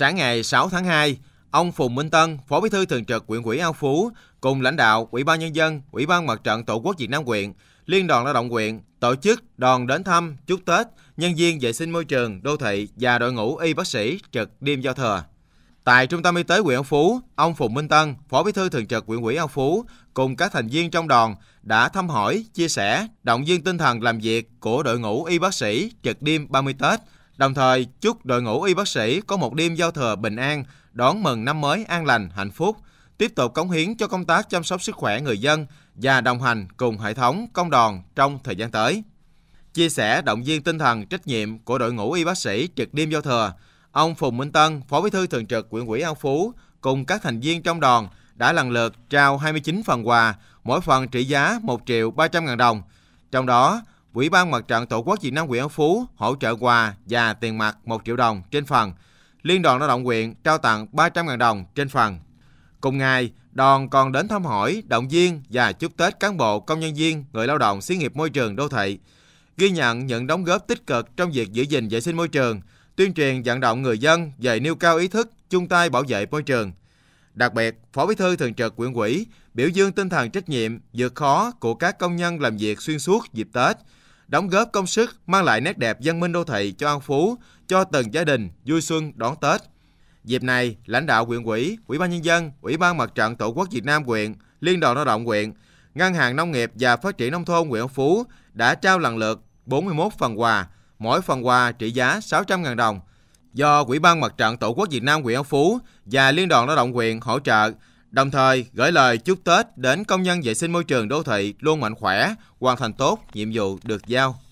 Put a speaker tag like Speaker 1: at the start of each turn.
Speaker 1: Sáng ngày 6 tháng 2, ông Phùng Minh Tân, Phó Bí thư Thường trực huyện ủy An Phú, cùng lãnh đạo Ủy ban Nhân dân, Ủy ban Mặt trận Tổ quốc Việt Nam huyện, Liên đoàn Lao động huyện tổ chức đoàn đến thăm, chúc Tết, nhân viên vệ sinh môi trường, đô thị và đội ngũ y bác sĩ trực đêm giao thừa. Tại Trung tâm Y tế huyện An Phú, ông Phùng Minh Tân, Phó Bí thư Thường trực huyện ủy An Phú cùng các thành viên trong đoàn đã thăm hỏi, chia sẻ, động viên tinh thần làm việc của đội ngũ y bác sĩ trực đêm 30 Tết Đồng thời, chúc đội ngũ y bác sĩ có một đêm giao thừa bình an, đón mừng năm mới an lành, hạnh phúc, tiếp tục cống hiến cho công tác chăm sóc sức khỏe người dân và đồng hành cùng hệ thống công đoàn trong thời gian tới. Chia sẻ động viên tinh thần trách nhiệm của đội ngũ y bác sĩ trực đêm giao thừa, ông Phùng Minh Tân, Phó Bí thư Thường trực Quyện ủy An Phú cùng các thành viên trong đoàn đã lần lượt trao 29 phần quà, mỗi phần trị giá 1 triệu 300 ngàn đồng. Trong đó, Quỹ ban Mặt trận Tổ quốc Việt Nam huyện An Phú hỗ trợ quà và tiền mặt 1 triệu đồng trên phần. Liên đoàn Lao động huyện trao tặng 300.000 đồng trên phần. Cùng ngày, đoàn còn đến thăm hỏi, động viên và chúc Tết cán bộ, công nhân viên, người lao động xí nghiệp môi trường đô thị. Ghi nhận những đóng góp tích cực trong việc giữ gìn vệ sinh môi trường, tuyên truyền vận động người dân về nêu cao ý thức chung tay bảo vệ môi trường. Đặc biệt, Phó Bí thư Thường trực quyện ủy biểu dương tinh thần trách nhiệm, vượt khó của các công nhân làm việc xuyên suốt dịp Tết – đóng góp công sức mang lại nét đẹp văn minh đô thị cho An Phú, cho từng gia đình vui xuân đón Tết. Dịp này, lãnh đạo huyện ủy, ủy ban nhân dân, ủy ban mặt trận tổ quốc Việt Nam huyện, liên đoàn lao động huyện, ngân hàng nông nghiệp và phát triển nông thôn huyện An Phú đã trao lần lượt 41 phần quà, mỗi phần quà trị giá 600.000 đồng do Ủy ban Mặt trận Tổ quốc Việt Nam huyện An Phú và Liên đoàn Lao động huyện hỗ trợ Đồng thời, gửi lời chúc Tết đến công nhân vệ sinh môi trường đô thị luôn mạnh khỏe, hoàn thành tốt nhiệm vụ được giao.